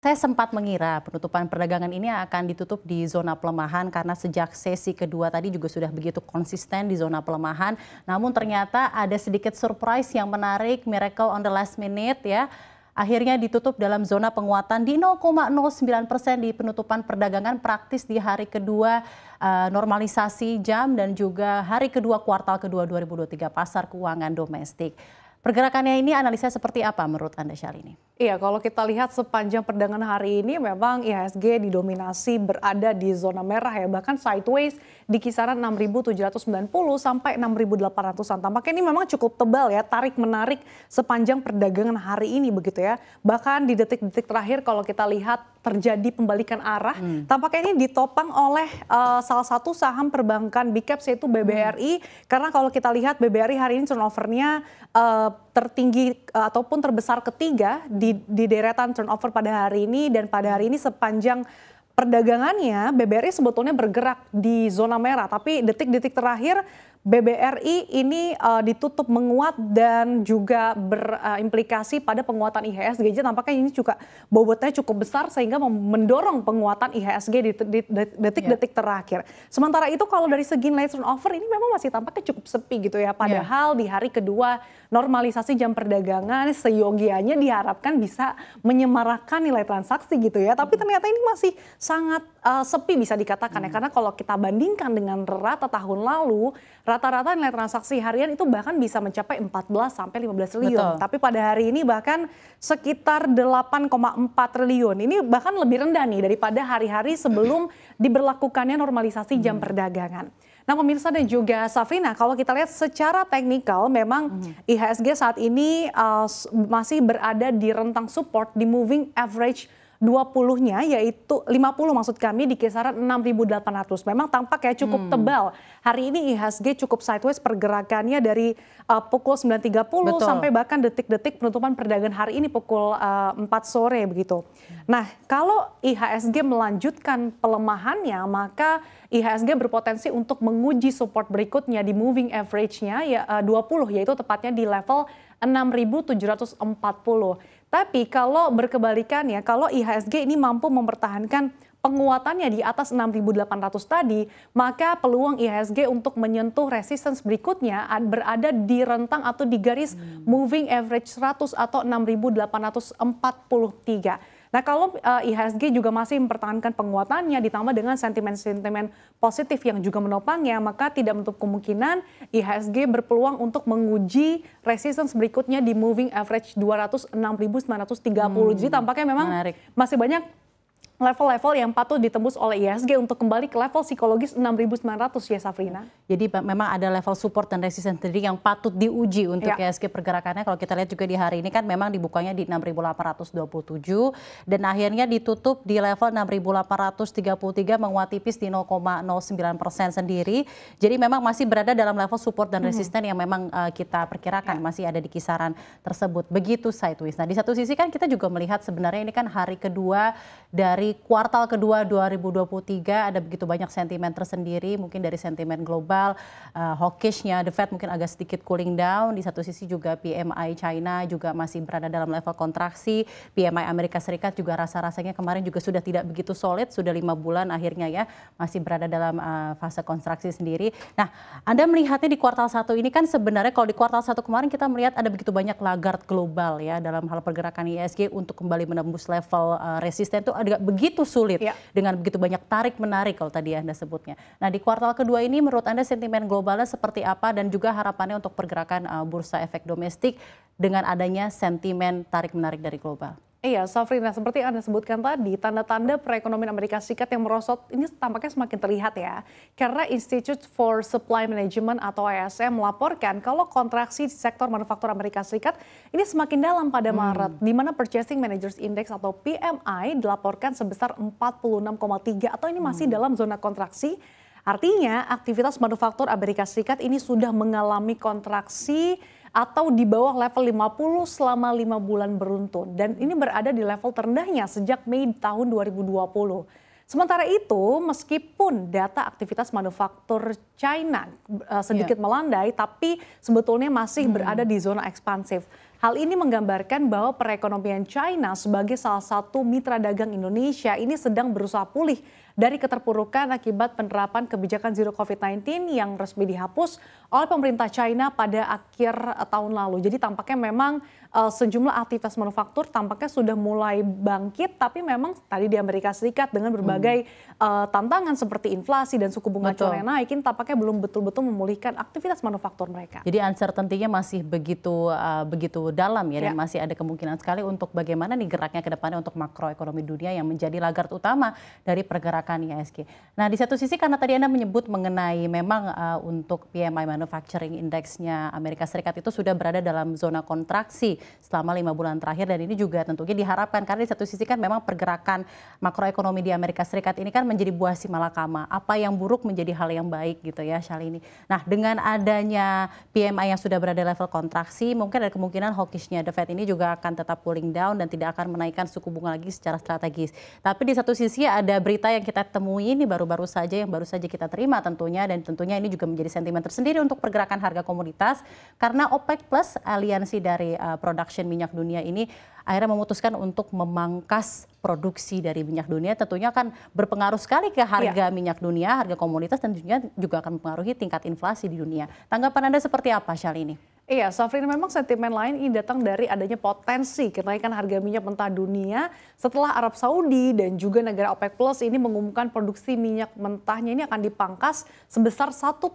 Saya sempat mengira penutupan perdagangan ini akan ditutup di zona pelemahan karena sejak sesi kedua tadi juga sudah begitu konsisten di zona pelemahan. Namun ternyata ada sedikit surprise yang menarik, miracle on the last minute ya. Akhirnya ditutup dalam zona penguatan di 0,09 persen di penutupan perdagangan praktis di hari kedua eh, normalisasi jam dan juga hari kedua kuartal kedua 2023 pasar keuangan domestik. Pergerakannya ini analisa seperti apa menurut Anda Syalini? Iya, kalau kita lihat sepanjang perdagangan hari ini memang IHSG didominasi berada di zona merah ya, bahkan sideways di kisaran 6.790 sampai 6.800-an. Tampaknya ini memang cukup tebal ya, tarik-menarik sepanjang perdagangan hari ini begitu ya. Bahkan di detik-detik terakhir kalau kita lihat terjadi pembalikan arah, hmm. tampaknya ini ditopang oleh uh, salah satu saham perbankan Big e yaitu BBRI. Hmm. Karena kalau kita lihat BBRI hari ini turnovernya uh, Eh, tertinggi uh, ataupun terbesar ketiga di, di deretan turnover pada hari ini dan pada hari ini sepanjang perdagangannya BBRI sebetulnya bergerak di zona merah tapi detik-detik terakhir BBRI ini uh, ditutup menguat dan juga berimplikasi eh, uh, pada penguatan IHSG. Jadi tampaknya ini juga bobotnya cukup besar sehingga mendorong penguatan IHSG di detik-detik iya. terakhir. Sementara itu kalau dari segi nilai turnover ini memang masih tampaknya cukup sepi gitu ya. Iya. Padahal yeah. di hari kedua normalisasi jam perdagangan seyogianya diharapkan bisa menyemarakan nilai transaksi gitu ya. Tapi iya. ternyata ini masih sangat uh, sepi bisa dikatakan mm. ya hmm. karena kalau kita bandingkan dengan rata tahun lalu rata-rata nilai transaksi harian itu bahkan bisa mencapai 14 sampai 15 triliun. Betul. Tapi pada hari ini bahkan sekitar 8,4 triliun. Ini bahkan lebih rendah nih daripada hari-hari sebelum diberlakukannya normalisasi jam hmm. perdagangan. Nah, pemirsa dan juga Safina, kalau kita lihat secara teknikal memang hmm. IHSG saat ini uh, masih berada di rentang support di moving average 20-nya yaitu 50 maksud kami di kisaran 6.800. Memang tampak ya cukup hmm. tebal. Hari ini IHSG cukup sideways pergerakannya dari uh, pukul 9.30 Betul. sampai bahkan detik-detik penutupan perdagangan hari ini pukul uh, 4 sore begitu. Nah, kalau IHSG melanjutkan pelemahannya maka IHSG berpotensi untuk menguji support berikutnya di moving average-nya ya uh, 20 yaitu tepatnya di level 6.740. Tapi kalau berkebalikan ya, kalau IHSG ini mampu mempertahankan penguatannya di atas 6.800 tadi, maka peluang IHSG untuk menyentuh resistance berikutnya berada di rentang atau di garis hmm. moving average 100 atau 6.843. Nah kalau uh, eh, IHSG juga masih mempertahankan penguatannya ditambah dengan sentimen-sentimen positif yang juga menopangnya, maka tidak menutup kemungkinan IHSG berpeluang untuk menguji resistance berikutnya di moving average 206.930. Hmm. Jadi tampaknya memang Menarik. masih banyak level-level yang patut ditembus oleh ISG untuk kembali ke level psikologis 6.900 ya Safrina. Jadi memang ada level support dan resistance tadi yang patut diuji untuk ya. IHSG pergerakannya. Kalau kita lihat juga di hari ini kan memang dibukanya di 6.827 dan akhirnya ditutup di level 6.833 menguat tipis di 0,09 persen sendiri. Jadi memang masih berada dalam level support dan hmm. resistance -hmm. yang memang uh, kita perkirakan ya. masih ada di kisaran tersebut. Begitu sideways. Nah di satu sisi kan kita juga melihat sebenarnya ini kan hari kedua dari kuartal kedua 2023 ada begitu banyak sentimen tersendiri, mungkin dari sentimen global, uh, hawkishnya The Fed mungkin agak sedikit cooling down. Di satu sisi juga PMI China juga masih berada dalam level kontraksi. PMI Amerika Serikat juga rasa-rasanya kemarin juga sudah tidak begitu solid, sudah lima bulan akhirnya ya masih berada dalam uh, fase kontraksi sendiri. Nah, Anda melihatnya di kuartal satu ini kan sebenarnya kalau di kuartal satu kemarin kita melihat ada begitu banyak lagar global ya dalam hal pergerakan ISG untuk kembali menembus level uh, resisten itu agak begitu begitu sulit ya. dengan begitu banyak tarik menarik kalau tadi Anda sebutnya. Nah, di kuartal kedua ini menurut Anda sentimen globalnya seperti apa dan juga harapannya untuk pergerakan uh, bursa efek domestik dengan adanya sentimen tarik menarik dari global? Iya, Safrina, seperti Anda sebutkan tadi, tanda-tanda perekonomian Amerika Serikat yang merosot ini tampaknya semakin terlihat ya. Karena Institute for Supply Management atau ISM melaporkan kalau kontraksi di sektor manufaktur Amerika Serikat ini semakin dalam pada hmm. Maret, di mana Purchasing Managers Index atau PMI dilaporkan sebesar 46,3 atau ini masih hmm. dalam zona kontraksi. Artinya, aktivitas manufaktur Amerika Serikat ini sudah mengalami kontraksi atau di bawah level 50 selama 5 bulan beruntun. Dan ini berada di level terendahnya sejak Mei tahun 2020. Sementara itu, meskipun data aktivitas manufaktur China eh, iya. sedikit yeah. melandai, tapi sebetulnya masih hmm. berada di zona ekspansif. Hal ini menggambarkan bahwa perekonomian China sebagai salah satu mitra dagang Indonesia ini sedang berusaha pulih dari keterpurukan akibat penerapan kebijakan zero COVID-19 yang resmi dihapus oleh pemerintah China pada akhir eh, tahun lalu. Jadi tampaknya memang uh, sejumlah aktivitas manufaktur tampaknya sudah mulai bangkit, tapi memang tadi di Amerika Serikat dengan berbagai hmm. uh, tantangan seperti inflasi dan suku bunga acuan yang naikin, tampaknya belum betul-betul memulihkan aktivitas manufaktur mereka. Jadi uncertainty-nya masih begitu uh, begitu dalam ya, ya dan masih ada kemungkinan sekali untuk bagaimana nih geraknya ke depannya untuk makroekonomi dunia yang menjadi lagar utama dari pergerakan kebijakan ISG. Nah, di satu sisi karena tadi Anda menyebut mengenai memang uh, untuk PMI Manufacturing Indexnya Amerika Serikat itu sudah berada dalam zona kontraksi selama lima bulan terakhir dan ini juga tentunya diharapkan karena di satu sisi kan memang pergerakan makroekonomi di Amerika Serikat ini kan menjadi buah si malakama. Apa yang buruk menjadi hal yang baik gitu ya ini. Nah, dengan adanya PMI yang sudah berada level kontraksi, mungkin ada kemungkinan hawkishnya The Fed ini juga akan tetap pulling down dan tidak akan menaikkan suku bunga lagi secara strategis. Tapi di satu sisi ada berita yang kita kita temui ini baru-baru saja yang baru saja kita terima tentunya dan tentunya ini juga menjadi sentimen tersendiri untuk pergerakan harga komoditas karena OPEC Plus aliansi dari uh, production minyak dunia ini akhirnya memutuskan untuk memangkas produksi dari minyak dunia tentunya akan berpengaruh sekali ke iya. harga ya. minyak dunia, harga komoditas tentunya juga akan mempengaruhi tingkat inflasi di dunia. Tanggapan Anda seperti apa Syal ini? Iya, Safrina memang sentimen lain ini datang dari adanya potensi kenaikan harga minyak mentah dunia setelah Arab Saudi dan juga negara OPEC Plus ini mengumumkan produksi minyak mentahnya ini akan dipangkas sebesar 1,16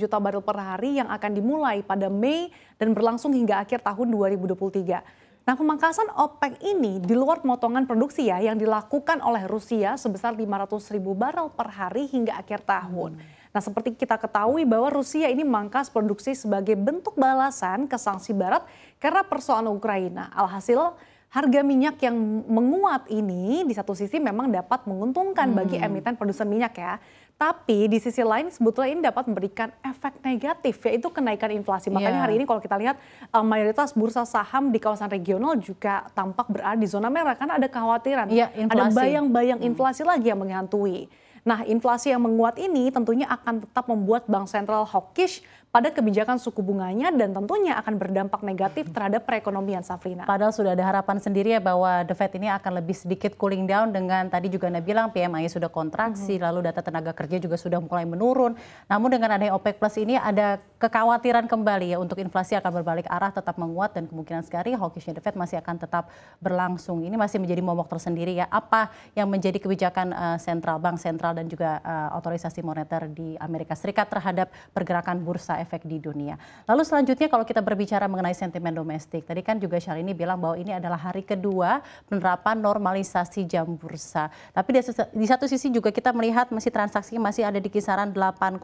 juta barrel per hari yang akan dimulai pada Mei dan berlangsung hingga akhir tahun 2023. Nah, pemangkasan OPEC ini di luar pemotongan produksi ya yang dilakukan oleh Rusia sebesar 500 ribu barrel per hari hingga akhir tahun. Hmm. Nah, seperti kita ketahui bahwa Rusia ini mangkas produksi sebagai bentuk balasan ke sanksi Barat karena persoalan Ukraina. Alhasil harga minyak yang menguat ini di satu sisi memang dapat menguntungkan hmm. bagi emiten produsen minyak ya. Tapi di sisi lain sebetulnya ini dapat memberikan efek negatif yaitu kenaikan inflasi. Makanya yeah. hari ini kalau kita lihat eh, mayoritas bursa saham di kawasan regional juga tampak berada di zona merah karena ada kekhawatiran, yeah, ada bayang-bayang hmm. inflasi hmm. lagi yang menghantui. Nah, inflasi yang menguat ini tentunya akan tetap membuat Bank Sentral hawkish pada kebijakan suku bunganya dan tentunya akan berdampak negatif terhadap perekonomian Safrina. Padahal sudah ada harapan sendiri ya bahwa The Fed ini akan lebih sedikit cooling down dengan tadi juga Anda bilang PMI sudah kontraksi, mm -hmm. lalu data tenaga kerja juga sudah mulai menurun. Namun dengan adanya OPEC Plus ini ada kekhawatiran kembali ya untuk inflasi akan berbalik arah tetap menguat dan kemungkinan sekali hawkishnya the Fed masih akan tetap berlangsung. Ini masih menjadi momok tersendiri ya. Apa yang menjadi kebijakan uh, sentral bank sentral dan juga uh, otorisasi moneter di Amerika Serikat terhadap pergerakan bursa efek di dunia. Lalu selanjutnya kalau kita berbicara mengenai sentimen domestik, tadi kan juga Syahrini bilang bahwa ini adalah hari kedua penerapan normalisasi jam bursa. Tapi di, di satu sisi juga kita melihat masih transaksi masih ada di kisaran 8,3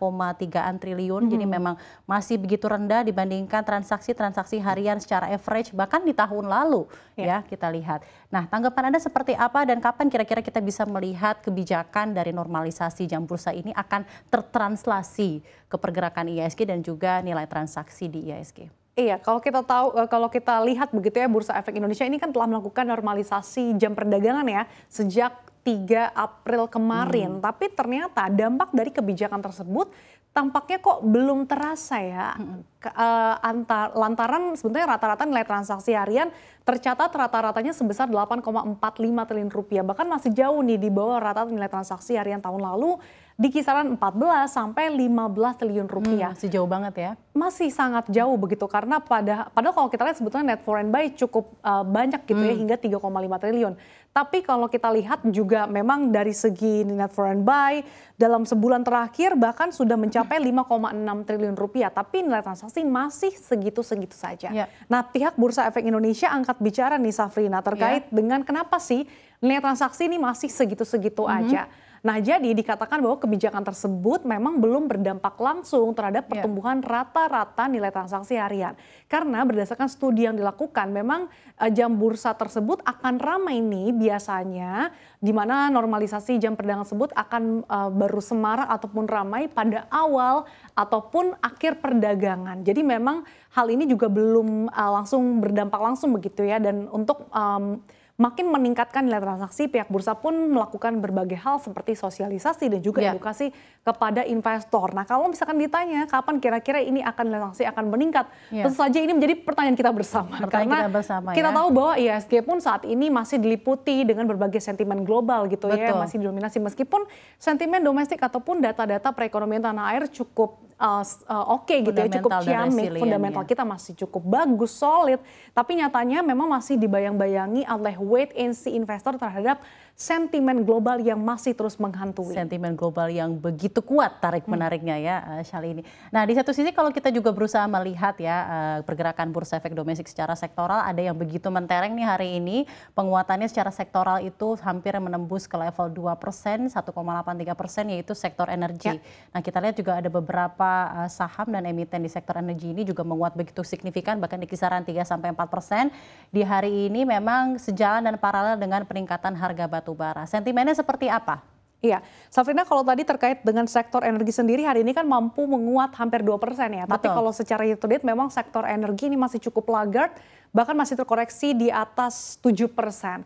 triliun. -hmm. Jadi mhm. memang masih begitu rendah dibandingkan transaksi-transaksi harian secara average bahkan di tahun lalu ya. ya kita lihat. Nah, tanggapan Anda seperti apa dan kapan kira-kira kita bisa melihat kebijakan dari normalisasi jam bursa ini akan tertranslasi ke pergerakan IISG dan juga nilai transaksi di IISG? Iya, kalau kita tahu eh, kalau kita lihat begitu ya Bursa Efek Indonesia ini kan telah melakukan normalisasi jam perdagangan ya sejak 3 April kemarin. Hmm. Tapi ternyata dampak dari kebijakan tersebut tampaknya kok belum terasa ya uh, eh, antar, lantaran sebenarnya rata-rata nilai transaksi harian tercatat rata-ratanya sebesar 8,45 triliun rupiah bahkan masih jauh nih di bawah rata-rata nilai transaksi harian tahun lalu di kisaran 14 sampai 15 triliun rupiah. Hmm, masih jauh banget ya. Masih sangat jauh begitu karena pada padahal kalau kita lihat sebetulnya net foreign buy cukup uh, banyak gitu ya, hmm. ya hingga 3,5 triliun. Tapi kalau kita lihat juga memang dari segi net foreign buy dalam sebulan terakhir bahkan sudah mencapai 5,6 triliun rupiah. Tapi nilai transaksi masih segitu-segitu saja. Ya. Nah pihak Bursa Efek Indonesia angkat bicara nih Safrina terkait ya. dengan kenapa sih nilai transaksi ini masih segitu-segitu mm -hmm. aja. Nah, jadi dikatakan bahwa kebijakan tersebut memang belum berdampak langsung terhadap iya. pertumbuhan rata-rata nilai transaksi harian. Karena berdasarkan studi yang dilakukan, memang eh, jam bursa tersebut akan ramai nih biasanya, di mana normalisasi jam perdagangan tersebut akan uh, baru semarak ataupun ramai pada awal ataupun akhir perdagangan. Jadi memang hal ini juga belum uh, langsung berdampak langsung begitu ya, dan untuk um, makin meningkatkan nilai transaksi, pihak bursa pun melakukan berbagai hal seperti sosialisasi dan juga yeah. edukasi kepada investor. Nah, kalau misalkan ditanya kapan kira-kira ini akan nilai transaksi akan meningkat, yeah. tentu saja ini menjadi pertanyaan kita bersama pertanyaan karena kita, bersama, kita ya. tahu bahwa ISG e pun saat ini masih diliputi dengan berbagai sentimen global gitu ya, Betul. ya, masih didominasi meskipun sentimen domestik ataupun data-data perekonomian tanah air cukup uh, uh, oke okay, gitu ya, cukup ciamik, ya. fundamental ya. kita masih cukup bagus, solid, tapi nyatanya memang masih dibayang-bayangi oleh wait and see investor terhadap sentimen global yang masih terus menghantui. Sentimen global yang begitu kuat tarik menariknya hmm. ya, eh, ini. Nah, di satu sisi kalau kita juga berusaha melihat ya eh, pergerakan bursa efek domestik secara sektoral ada yang begitu mentereng nih hari ini, penguatannya secara sektoral itu hampir menembus ke level 2 persen, 1,83 persen yaitu sektor energi. Ya. Nah, kita lihat juga ada beberapa eh, saham dan emiten di sektor energi ini juga menguat begitu signifikan bahkan di kisaran 3 sampai 4 persen. Di hari ini memang sejalan dan paralel dengan peningkatan harga batu batubara sentimennya seperti apa Iya, Safrina kalau tadi terkait dengan sektor energi sendiri hari ini kan mampu menguat hampir 2% ya. Betul. Tapi kalau secara year to date memang sektor energi ini masih cukup laggard, bahkan masih terkoreksi di atas 7%.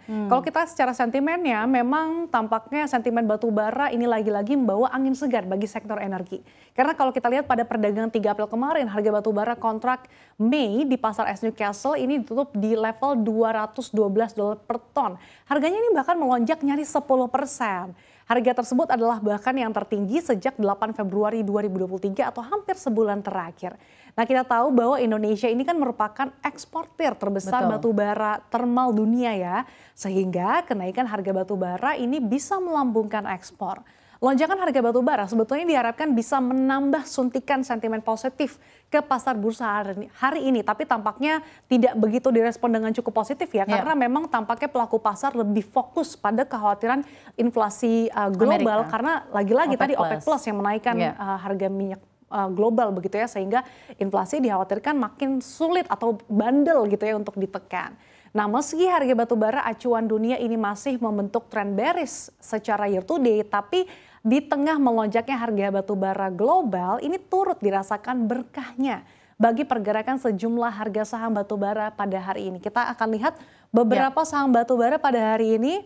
Hmm. Kalau kita secara sentimennya memang tampaknya sentimen batu bara ini lagi-lagi membawa angin segar bagi sektor energi. Karena kalau kita lihat pada perdagangan 3 April kemarin harga batu bara kontrak Mei di pasar S Newcastle ini ditutup di level 212 dolar per ton. Harganya ini bahkan melonjak nyaris 10%. Harga tersebut adalah bahkan yang tertinggi sejak 8 Februari 2023 atau hampir sebulan terakhir. Nah kita tahu bahwa Indonesia ini kan merupakan eksportir terbesar batu bara termal dunia ya. Sehingga kenaikan harga batu bara ini bisa melambungkan ekspor. Lonjakan harga batu bara sebetulnya diharapkan bisa menambah suntikan sentimen positif ke pasar bursa hari, ini, tapi tampaknya tidak begitu direspon dengan cukup positif ya, yeah. karena memang tampaknya pelaku pasar lebih fokus pada kekhawatiran inflasi uh, global Amerika. karena lagi-lagi tadi OPEC Plus, Plus yang menaikkan yeah. Ya. uh, harga minyak eh, global begitu ya sehingga inflasi dikhawatirkan makin sulit atau bandel gitu ya untuk ditekan. Nah, meski harga batubara acuan dunia ini masih membentuk tren bearish secara year to date, tapi di tengah melonjaknya harga batu bara global, ini turut dirasakan berkahnya bagi pergerakan sejumlah harga saham batubara pada hari ini. Kita akan lihat beberapa ya. saham batubara pada hari ini.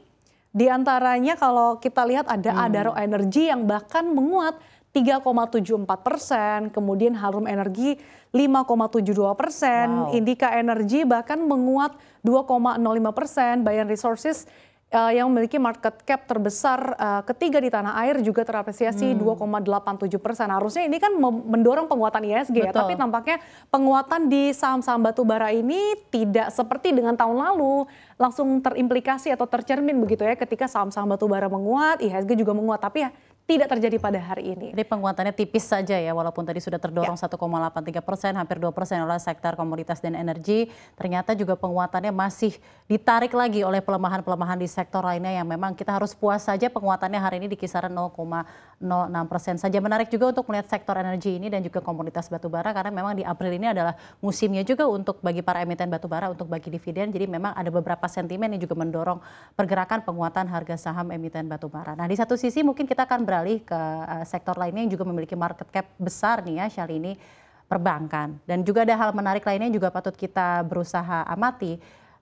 Di antaranya kalau kita lihat ada hmm. Adaro Energy yang bahkan menguat 3,74 persen, kemudian Harum Energi 5,72 persen, wow. Indika Energi bahkan menguat 2,05 persen, Bayan Resources uh, yang memiliki market cap terbesar uh, ketiga di tanah air juga terapresiasi hmm. 2,87 persen. Harusnya ini kan mendorong penguatan ISG Betul. ya, tapi tampaknya penguatan di saham-saham batubara ini tidak seperti dengan tahun lalu langsung terimplikasi atau tercermin begitu ya ketika saham-saham batubara menguat, IHSG juga menguat, tapi ya tidak terjadi pada hari ini. Jadi penguatannya tipis saja ya, walaupun tadi sudah terdorong ya. 1,83 persen, hampir 2 persen oleh sektor komoditas dan energi, ternyata juga penguatannya masih ditarik lagi oleh pelemahan-pelemahan di sektor lainnya yang memang kita harus puas saja penguatannya hari ini di kisaran 0,06 persen saja. Menarik juga untuk melihat sektor energi ini dan juga komoditas batubara, karena memang di April ini adalah musimnya juga untuk bagi para emiten batubara untuk bagi dividen, jadi memang ada beberapa sentimen yang juga mendorong pergerakan penguatan harga saham emiten batubara. Nah di satu sisi mungkin kita akan berada beralih ke uh, sektor lainnya yang juga memiliki market cap besar nih ya Shalini perbankan. Dan juga ada hal menarik lainnya yang juga patut kita berusaha amati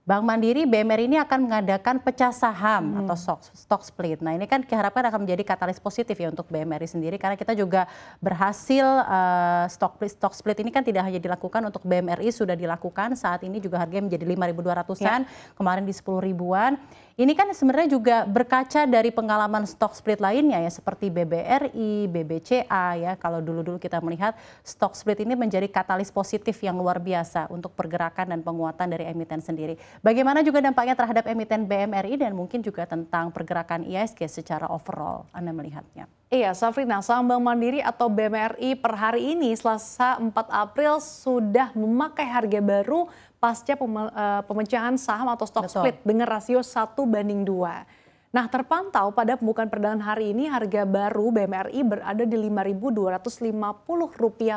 Bank Mandiri BMR ini akan mengadakan pecah saham hmm. atau stock, stock split. Nah ini kan diharapkan akan menjadi katalis positif ya untuk BMRI sendiri karena kita juga berhasil uh, stock split stock split ini kan tidak hanya dilakukan untuk BMRI sudah dilakukan saat ini juga harganya menjadi 5.200-an ya. kemarin di 10 ribuan. Ini kan sebenarnya juga berkaca dari pengalaman stock split lainnya ya seperti BBRI, BBCA ya. Kalau dulu-dulu kita melihat stock split ini menjadi katalis positif yang luar biasa untuk pergerakan dan penguatan dari emiten sendiri. Bagaimana juga dampaknya terhadap emiten BMRI dan mungkin juga tentang pergerakan ISG secara overall Anda melihatnya? Iya, Safrina, saham Bank Mandiri atau BMRI per hari ini Selasa 4 April sudah memakai harga baru pasca eh, pemecahan saham atau stock Betul. split dengan rasio 1 banding 2. Nah, terpantau pada pembukaan perdagangan hari ini harga baru BMRI berada di Rp5.250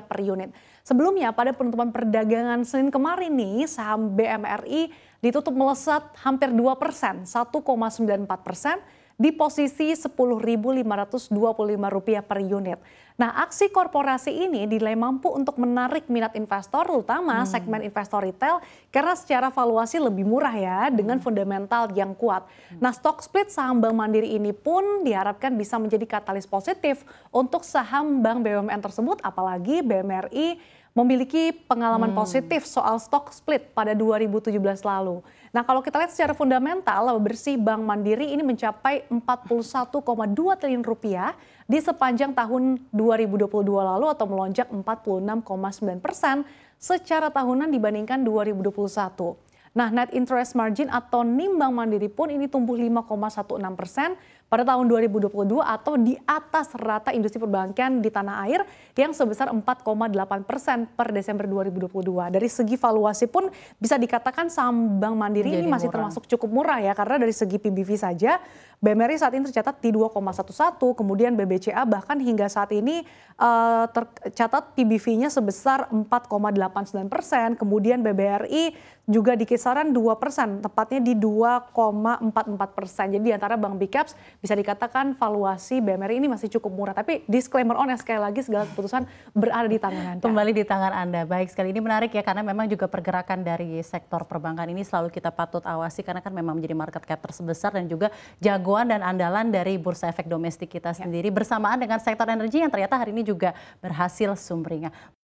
per unit. Sebelumnya pada penutupan perdagangan Senin kemarin nih saham BMRI ditutup melesat hampir 2 persen, 1,94 persen di posisi Rp10.525 per unit. Nah, aksi korporasi ini dinilai mampu untuk menarik minat investor, terutama hmm. segmen investor retail, karena secara valuasi lebih murah ya, dengan hmm. fundamental yang kuat. Hmm. Nah, stock split saham Bank Mandiri ini pun diharapkan bisa menjadi katalis positif untuk saham Bank BUMN tersebut, apalagi BMRI memiliki pengalaman hmm. positif soal stock split pada 2017 lalu. Nah, kalau kita lihat secara fundamental, laba bersih Bank Mandiri ini mencapai 41,2 triliun rupiah di sepanjang tahun 2022 lalu atau melonjak 46,9 persen secara tahunan dibandingkan 2021. Nah, net interest margin atau NIM Bank Mandiri pun ini tumbuh 5,16 persen pada tahun 2022 atau di atas rata industri perbankan di tanah air yang sebesar 4,8 persen per Desember 2022. Dari segi valuasi pun bisa dikatakan Sambang Mandiri Jadi ini masih murah. termasuk cukup murah ya karena dari segi PBV saja BMRI saat ini tercatat di 2,11, kemudian BBCA bahkan hingga saat ini uh, tercatat PBV-nya sebesar 4,89 persen, kemudian BBRI juga di kisaran 2 persen, tepatnya di 2,44 persen. Jadi di antara bank Bicaps bisa dikatakan valuasi BMRI ini masih cukup murah. Tapi disclaimer on ya sekali lagi segala keputusan berada di tangan Anda. Kembali di tangan Anda. Baik sekali ini menarik ya karena memang juga pergerakan dari sektor perbankan ini selalu kita patut awasi karena kan memang menjadi market cap tersebesar dan juga jago jagoan dan andalan dari bursa efek domestik kita ya. sendiri ya. bersamaan dengan sektor energi yang ternyata hari ini juga berhasil sumringah.